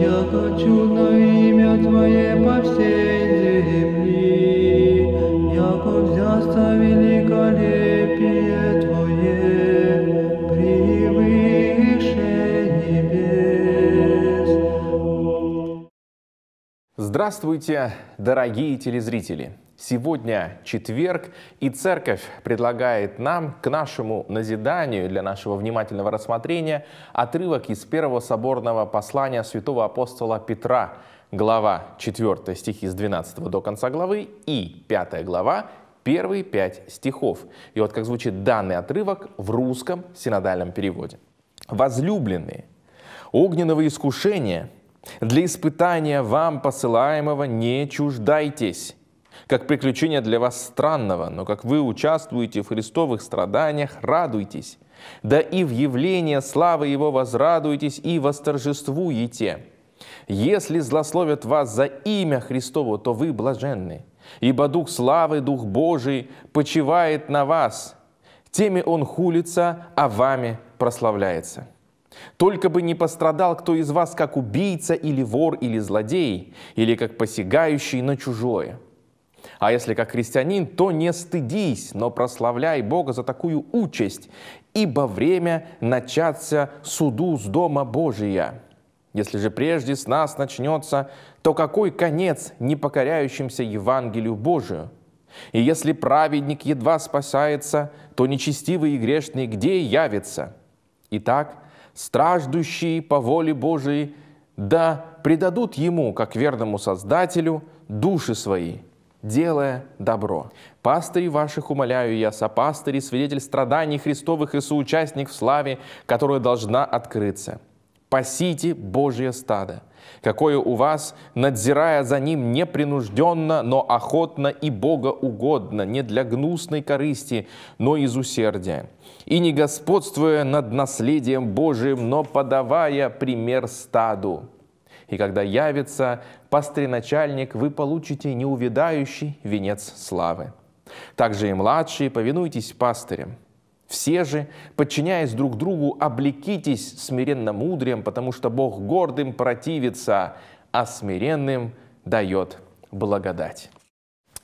я хочу на имя Твое по всей земли, яко взяста великолепие Твое, превыше небес. Здравствуйте, дорогие телезрители! Сегодня четверг, и церковь предлагает нам к нашему назиданию, для нашего внимательного рассмотрения, отрывок из первого соборного послания святого апостола Петра, глава 4 стихи с 12 до конца главы и 5 глава, первые пять стихов. И вот как звучит данный отрывок в русском синодальном переводе. «Возлюбленные, огненного искушения для испытания вам посылаемого не чуждайтесь» как приключение для вас странного, но как вы участвуете в христовых страданиях, радуйтесь, да и в явление славы Его возрадуйтесь и восторжествуете. Если злословят вас за имя Христово, то вы блаженны, ибо Дух славы, Дух Божий почивает на вас. Теми Он хулится, а вами прославляется». Только бы не пострадал кто из вас, как убийца или вор или злодей, или как посягающий на чужое – а если как христианин, то не стыдись, но прославляй Бога за такую участь, ибо время начаться суду с дома Божия. Если же прежде с нас начнется, то какой конец непокоряющимся Евангелию Божию? И если праведник едва спасается, то нечестивый и грешный где явится? Итак, страждущие по воле Божией да предадут ему, как верному Создателю, души свои – делая добро. Пастыри ваших умоляю я, сопастыри, свидетель страданий Христовых и соучастник в славе, которая должна открыться. Пасите Божье стадо, какое у вас, надзирая за ним непринужденно, но охотно и Бога угодно, не для гнусной корысти, но из усердия, и не господствуя над наследием Божиим, но подавая пример стаду и когда явится пастырь-начальник, вы получите неувядающий венец славы. Также и младшие, повинуйтесь пастырям. Все же, подчиняясь друг другу, облекитесь смиренно мудрым, потому что Бог гордым противится, а смиренным дает благодать.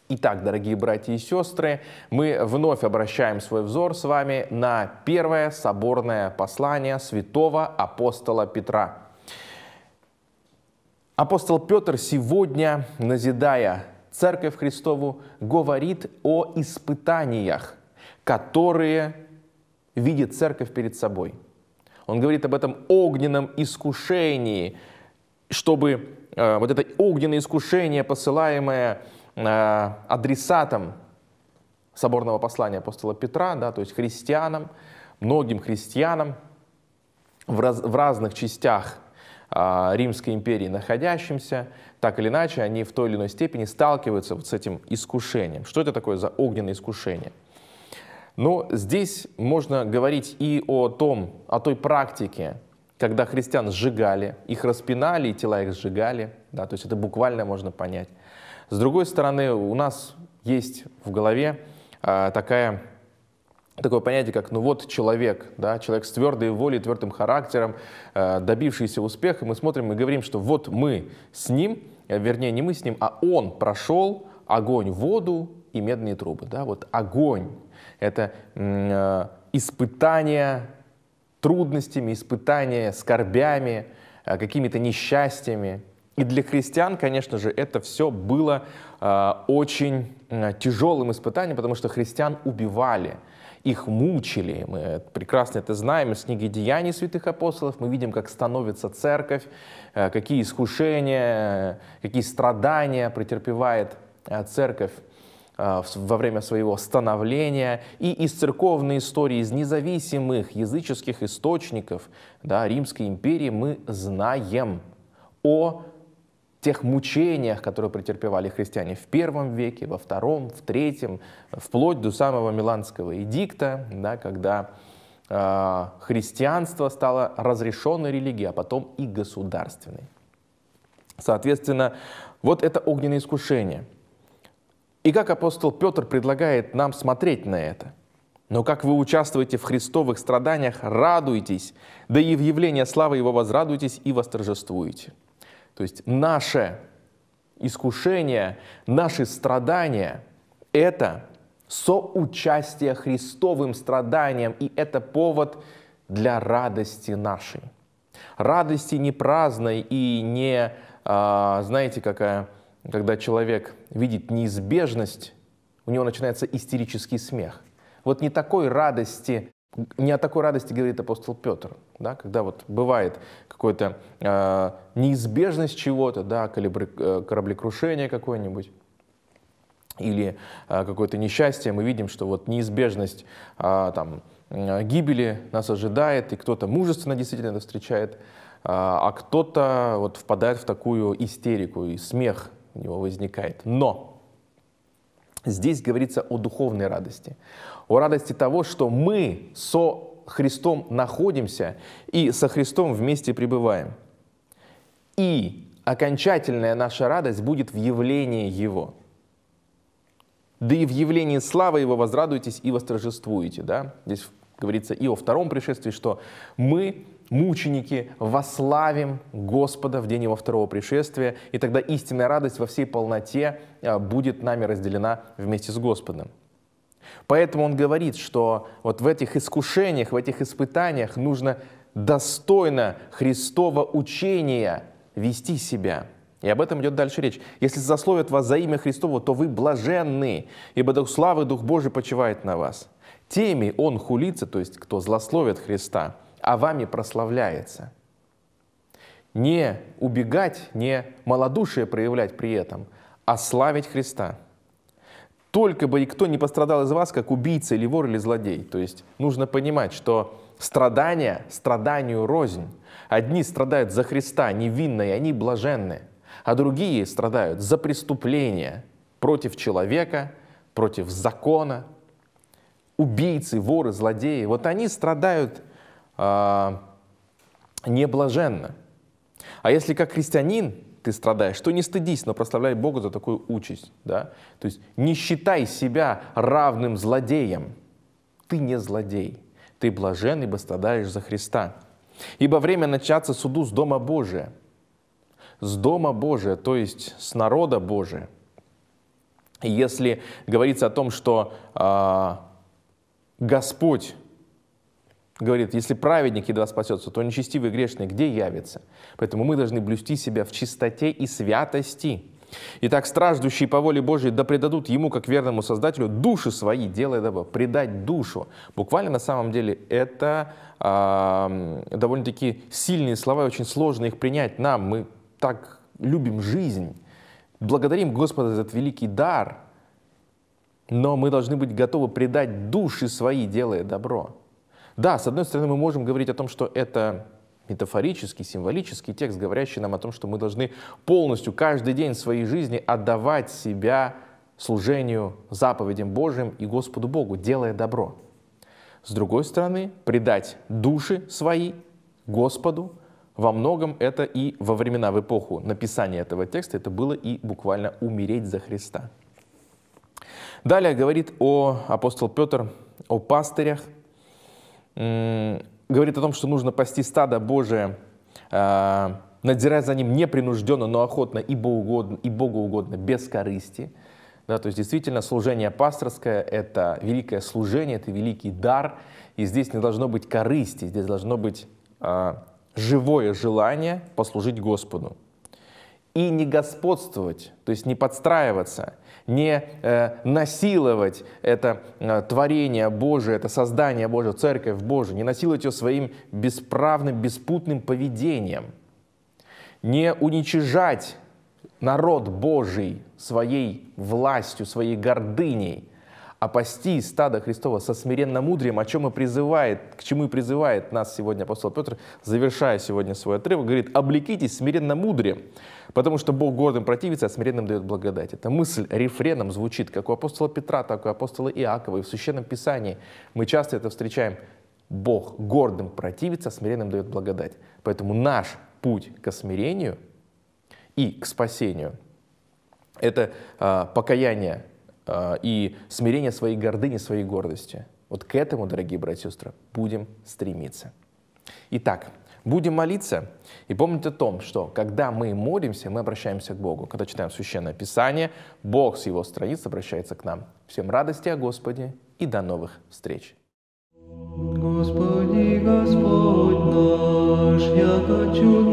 Итак, дорогие братья и сестры, мы вновь обращаем свой взор с вами на первое соборное послание святого апостола Петра – Апостол Петр сегодня, назидая Церковь Христову, говорит о испытаниях, которые видит Церковь перед собой. Он говорит об этом огненном искушении, чтобы э, вот это огненное искушение, посылаемое э, адресатом соборного послания апостола Петра, да, то есть христианам, многим христианам в, раз, в разных частях а, Римской империи находящимся, так или иначе, они в той или иной степени сталкиваются вот с этим искушением. Что это такое за огненное искушение? Но ну, здесь можно говорить и о том, о той практике, когда христиан сжигали, их распинали, и тела их сжигали, да, то есть это буквально можно понять. С другой стороны, у нас есть в голове э, такая такое понятие, как «ну вот человек», да, человек с твердой волей, твердым характером, э, добившийся успеха, мы смотрим и говорим, что вот мы с ним, э, вернее, не мы с ним, а он прошел огонь, воду и медные трубы. Да? Вот огонь — это э, испытание трудностями, испытания скорбями, э, какими-то несчастьями. И для христиан, конечно же, это все было э, очень э, тяжелым испытанием, потому что христиан убивали — их мучили. Мы прекрасно это знаем из книги «Деяний святых апостолов». Мы видим, как становится церковь, э, какие искушения, э, какие страдания претерпевает э, церковь во время своего становления, и из церковной истории, из независимых языческих источников да, Римской империи мы знаем о тех мучениях, которые претерпевали христиане в первом веке, во втором, в третьем, вплоть до самого Миланского эдикта, да, когда э, христианство стало разрешенной религией, а потом и государственной. Соответственно, вот это огненное искушение. И как апостол Петр предлагает нам смотреть на это – но как вы участвуете в христовых страданиях, радуйтесь, да и в явление славы Его возрадуйтесь и восторжествуете. То есть наше искушение, наши страдания – это соучастие Христовым страданиям, и это повод для радости нашей. Радости не праздной и не, а, знаете, какая, когда человек видит неизбежность, у него начинается истерический смех. Вот не такой радости не о такой радости говорит апостол Петр, да, когда вот бывает какая-то э, а, неизбежность чего-то, да, э, кораблекрушение какое-нибудь или э, какое-то несчастье, мы видим, что вот неизбежность э, там, гибели нас ожидает, и кто-то мужественно действительно это встречает, э, а кто-то вот впадает в такую истерику, и смех у него возникает. Но Здесь говорится о духовной радости, о радости того, что мы со Христом находимся и со Христом вместе пребываем. И окончательная наша радость будет в явлении Его. Да и в явлении славы Его возрадуйтесь и восторжествуете. Да? Здесь говорится и о втором пришествии, что мы мученики, вославим Господа в день Его второго пришествия, и тогда истинная радость во всей полноте а, будет нами разделена вместе с Господом. Поэтому он говорит, что вот в этих искушениях, в этих испытаниях нужно достойно Христова учения вести себя. И об этом идет дальше речь. «Если засловят вас за имя Христово, то вы блаженны, ибо Дух славы, Дух Божий почивает на вас». Теми он хулится, то есть кто злословит Христа – а вами прославляется. Не убегать, не малодушие проявлять при этом, а славить Христа. Только бы никто не пострадал из вас, как убийца или вор или злодей. То есть нужно понимать, что страдания страданию рознь. Одни страдают за Христа, невинные, они блаженны, а другие страдают за преступления против человека, против закона, убийцы, воры, злодеи. Вот они страдают а, неблаженно. А если как христианин ты страдаешь, то не стыдись, но прославляй Бога за такую участь. Да? То есть не считай себя равным злодеем. Ты не злодей. Ты блажен, ибо страдаешь за Христа. Ибо время начаться суду с Дома Божия. С Дома Божия, то есть с народа Божия. Если говорится о том, что э, Господь Говорит, если праведник едва спасется, то нечестивый грешный где явится? Поэтому мы должны блюсти себя в чистоте и святости. Итак, страждущие по воле Божьей да предадут ему, как верному Создателю, души свои, делая добро. Предать душу. Буквально на самом деле это э, довольно-таки сильные слова, и очень сложно их принять нам. Мы так любим жизнь, благодарим Господа за этот великий дар, но мы должны быть готовы предать души свои, делая добро. Да, с одной стороны, мы можем говорить о том, что это метафорический, символический текст, говорящий нам о том, что мы должны полностью каждый день своей жизни отдавать себя служению заповедям Божьим и Господу Богу, делая добро. С другой стороны, предать души свои Господу во многом это и во времена, в эпоху написания этого текста, это было и буквально умереть за Христа. Далее говорит о апостол Петр о пастырях, Э, говорит о том, что нужно пасти стадо Божие, э, надзирать за ним непринужденно, но охотно и Богу и Богу угодно без корысти. Да, то есть действительно служение пасторское – это великое служение, это великий дар, и здесь не должно быть корысти, здесь должно быть э, живое желание послужить Господу. И не господствовать, то есть не подстраиваться, не э, насиловать это э, творение Божие, это создание Божие, церковь Божия, не насиловать ее своим бесправным, беспутным поведением, не уничижать народ Божий своей властью, своей гордыней – а пасти стада Христова со смиренно мудрием, о чем и призывает, к чему и призывает нас сегодня апостол Петр, завершая сегодня свой отрывок, говорит, облекитесь смиренно мудрием, потому что Бог гордым противится, а смиренным дает благодать. Эта мысль рефреном звучит, как у апостола Петра, так и у апостола Иакова, и в Священном Писании мы часто это встречаем. Бог гордым противится, а смиренным дает благодать. Поэтому наш путь к смирению и к спасению – это э, покаяние а, и смирение своей гордыни, своей гордости. Вот к этому, дорогие братья и сестры, будем стремиться. Итак, будем молиться и помнить о том, что когда мы молимся, мы обращаемся к Богу. Когда читаем Священное Писание, Бог с его страниц обращается к нам. Всем радости о Господе и до новых встреч! Господи, Господь наш, яко чудо